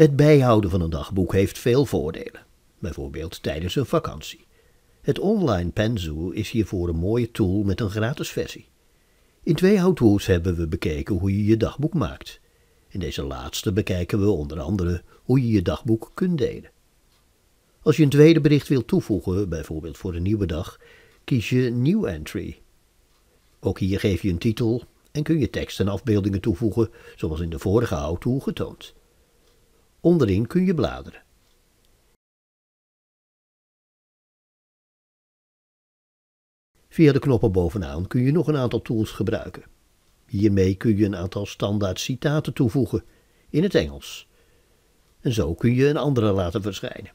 Het bijhouden van een dagboek heeft veel voordelen, bijvoorbeeld tijdens een vakantie. Het online penzoo is hiervoor een mooie tool met een gratis versie. In twee how hebben we bekeken hoe je je dagboek maakt. In deze laatste bekijken we onder andere hoe je je dagboek kunt delen. Als je een tweede bericht wilt toevoegen, bijvoorbeeld voor een nieuwe dag, kies je New Entry. Ook hier geef je een titel en kun je tekst en afbeeldingen toevoegen, zoals in de vorige how getoond. Onderin kun je bladeren. Via de knoppen bovenaan kun je nog een aantal tools gebruiken. Hiermee kun je een aantal standaard citaten toevoegen, in het Engels. En zo kun je een andere laten verschijnen.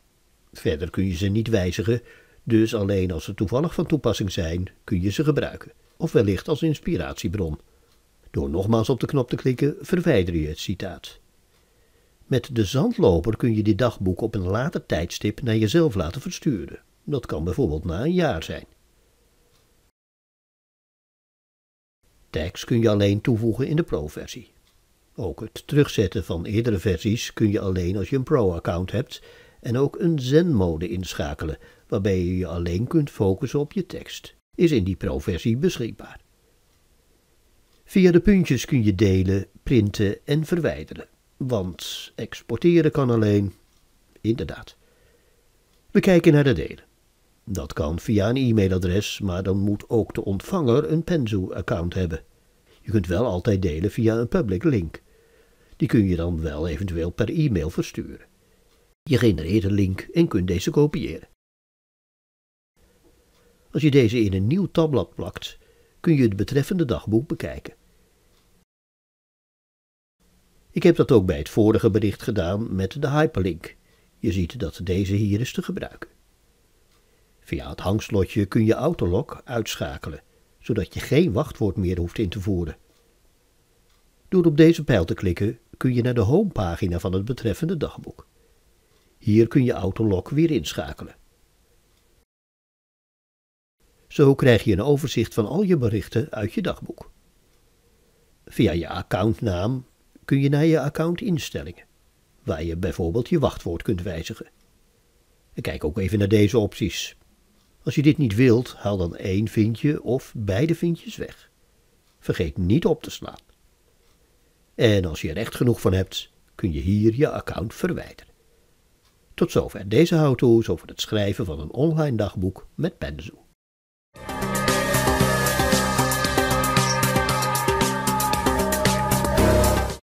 Verder kun je ze niet wijzigen, dus alleen als ze toevallig van toepassing zijn, kun je ze gebruiken, of wellicht als inspiratiebron. Door nogmaals op de knop te klikken verwijder je het citaat. Met de zandloper kun je die dagboeken op een later tijdstip naar jezelf laten versturen. Dat kan bijvoorbeeld na een jaar zijn. Tags kun je alleen toevoegen in de pro-versie. Ook het terugzetten van eerdere versies kun je alleen als je een pro-account hebt en ook een zen-mode inschakelen, waarbij je je alleen kunt focussen op je tekst, is in die pro-versie beschikbaar. Via de puntjes kun je delen, printen en verwijderen. Want exporteren kan alleen. Inderdaad. We kijken naar de delen. Dat kan via een e-mailadres, maar dan moet ook de ontvanger een Penzo-account hebben. Je kunt wel altijd delen via een public link. Die kun je dan wel eventueel per e-mail versturen. Je genereert een link en kunt deze kopiëren. Als je deze in een nieuw tabblad plakt, kun je het betreffende dagboek bekijken. Ik heb dat ook bij het vorige bericht gedaan met de hyperlink. Je ziet dat deze hier is te gebruiken. Via het hangslotje kun je Autolock uitschakelen, zodat je geen wachtwoord meer hoeft in te voeren. Door op deze pijl te klikken kun je naar de homepagina van het betreffende dagboek. Hier kun je Autolock weer inschakelen. Zo krijg je een overzicht van al je berichten uit je dagboek. Via je accountnaam kun je naar je account instellingen, waar je bijvoorbeeld je wachtwoord kunt wijzigen. En kijk ook even naar deze opties. Als je dit niet wilt, haal dan één vinkje of beide vinkjes weg. Vergeet niet op te slaan. En als je er echt genoeg van hebt, kun je hier je account verwijderen. Tot zover deze how-to's over het schrijven van een online dagboek met penzoek.